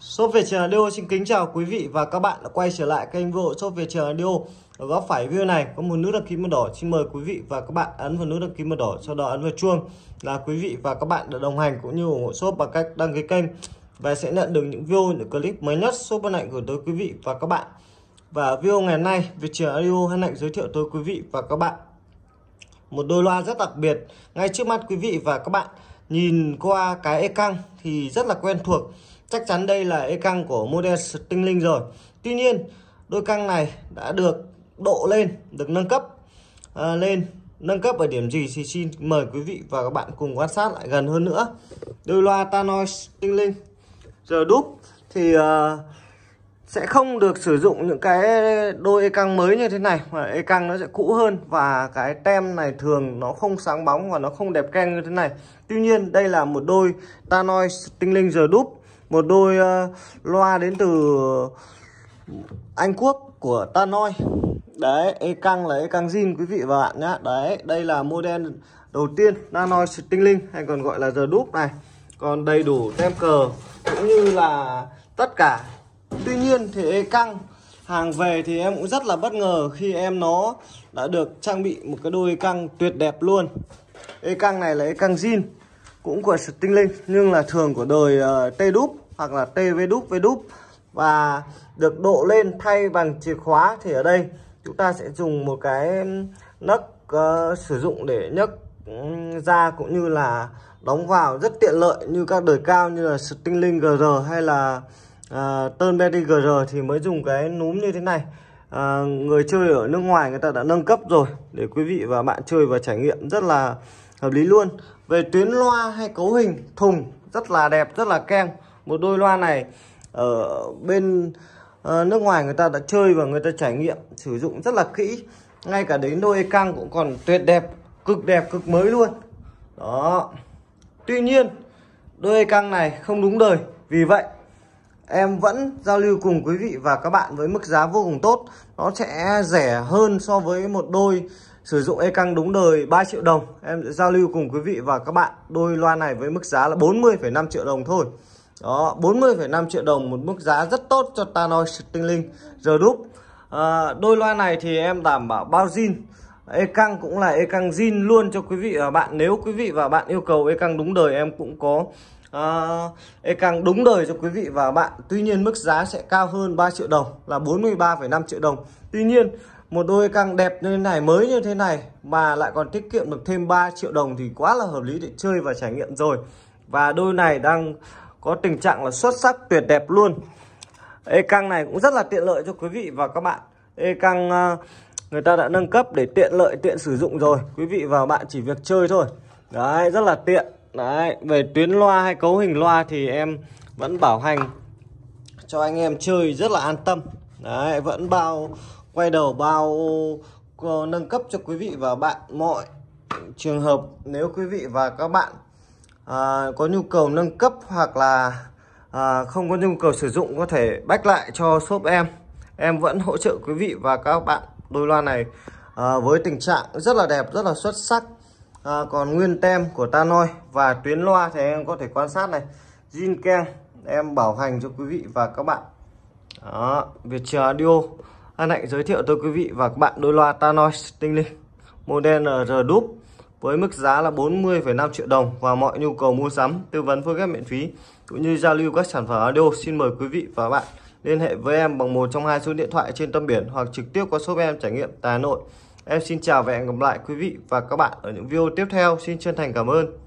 Shop về trường Radio xin kính chào quý vị và các bạn đã quay trở lại kênh vô Shop về trường Radio. Ở góc phải video này có một nút đăng ký màu đỏ. Xin mời quý vị và các bạn ấn vào nút đăng ký màu đỏ, sau đó ấn vào chuông là quý vị và các bạn đã đồng hành cũng như ủng hộ shop bằng cách đăng ký kênh và sẽ nhận được những video những clip mới nhất shop bên hạnh gửi tới quý vị và các bạn. Và video ngày hôm nay, Việt trường Radio hân hạnh giới thiệu tới quý vị và các bạn một đôi loa rất đặc biệt ngay trước mắt quý vị và các bạn. Nhìn qua cái e căng thì rất là quen thuộc chắc chắn đây là e căng của model tinh linh rồi tuy nhiên đôi căng này đã được độ lên được nâng cấp à, lên nâng cấp ở điểm gì thì xin mời quý vị và các bạn cùng quan sát lại gần hơn nữa đôi loa tanois tinh linh giờ đúc thì uh, sẽ không được sử dụng những cái đôi e căng mới như thế này mà e căng nó sẽ cũ hơn và cái tem này thường nó không sáng bóng và nó không đẹp keng như thế này tuy nhiên đây là một đôi tanois tinh linh giờ đúc một đôi uh, loa đến từ Anh Quốc của Tanoi đấy e căng là e căng zin quý vị và bạn nhá đấy đây là model đầu tiên Tanoi tinh linh hay còn gọi là giờ đúp này còn đầy đủ tem cờ cũng như là tất cả tuy nhiên thì e căng hàng về thì em cũng rất là bất ngờ khi em nó đã được trang bị một cái đôi e căng tuyệt đẹp luôn e căng này là e căng zin cũng của tinh linh nhưng là thường của đời uh, tê đúp hoặc là tv đúp với đúp và được độ lên thay bằng chìa khóa thì ở đây chúng ta sẽ dùng một cái nấc uh, sử dụng để nhấc ra cũng như là đóng vào rất tiện lợi như các đời cao như là Stingling GR hay là uh, Turnberry GR thì mới dùng cái núm như thế này à, người chơi ở nước ngoài người ta đã nâng cấp rồi để quý vị và bạn chơi và trải nghiệm rất là hợp lý luôn về tuyến loa hay cấu hình thùng rất là đẹp rất là keng một đôi loa này ở bên ờ, nước ngoài người ta đã chơi và người ta trải nghiệm sử dụng rất là kỹ ngay cả đến đôi căng cũng còn tuyệt đẹp cực đẹp cực mới luôn đó tuy nhiên đôi căng này không đúng đời vì vậy em vẫn giao lưu cùng quý vị và các bạn với mức giá vô cùng tốt nó sẽ rẻ hơn so với một đôi sử dụng e căng đúng đời 3 triệu đồng em sẽ giao lưu cùng quý vị và các bạn đôi loa này với mức giá là 40,5 triệu đồng thôi đó 40,5 triệu đồng một mức giá rất tốt cho Tanoi Stingling Group à, đôi loa này thì em đảm bảo bao zin e căng cũng là e căng zin luôn cho quý vị và bạn nếu quý vị và bạn yêu cầu e căng đúng đời em cũng có uh, e căng đúng đời cho quý vị và bạn tuy nhiên mức giá sẽ cao hơn 3 triệu đồng là 43,5 triệu đồng tuy nhiên một đôi căng đẹp như thế này mới như thế này mà lại còn tiết kiệm được thêm 3 triệu đồng thì quá là hợp lý để chơi và trải nghiệm rồi và đôi này đang có tình trạng là xuất sắc tuyệt đẹp luôn e căng này cũng rất là tiện lợi cho quý vị và các bạn e căng à, người ta đã nâng cấp để tiện lợi tiện sử dụng rồi quý vị và bạn chỉ việc chơi thôi đấy rất là tiện đấy về tuyến loa hay cấu hình loa thì em vẫn bảo hành cho anh em chơi rất là an tâm đấy vẫn bao quay đầu bao ờ, nâng cấp cho quý vị và bạn mọi trường hợp nếu quý vị và các bạn à, có nhu cầu nâng cấp hoặc là à, không có nhu cầu sử dụng có thể bách lại cho shop em em vẫn hỗ trợ quý vị và các bạn đôi loa này à, với tình trạng rất là đẹp rất là xuất sắc à, còn nguyên tem của Tanoi và tuyến loa thì em có thể quan sát này zin keng em bảo hành cho quý vị và các bạn đó Việt Audio anh Hạnh giới thiệu tới quý vị và các bạn đôi loa Tanoi Tinh Linh model R Dupe với mức giá là 40,5 triệu đồng và mọi nhu cầu mua sắm, tư vấn phối ghép miễn phí cũng như giao lưu các sản phẩm audio. Xin mời quý vị và bạn liên hệ với em bằng một trong hai số điện thoại trên tâm biển hoặc trực tiếp qua shop em trải nghiệm tại Hà Nội. Em xin chào và hẹn gặp lại quý vị và các bạn ở những video tiếp theo. Xin chân thành cảm ơn.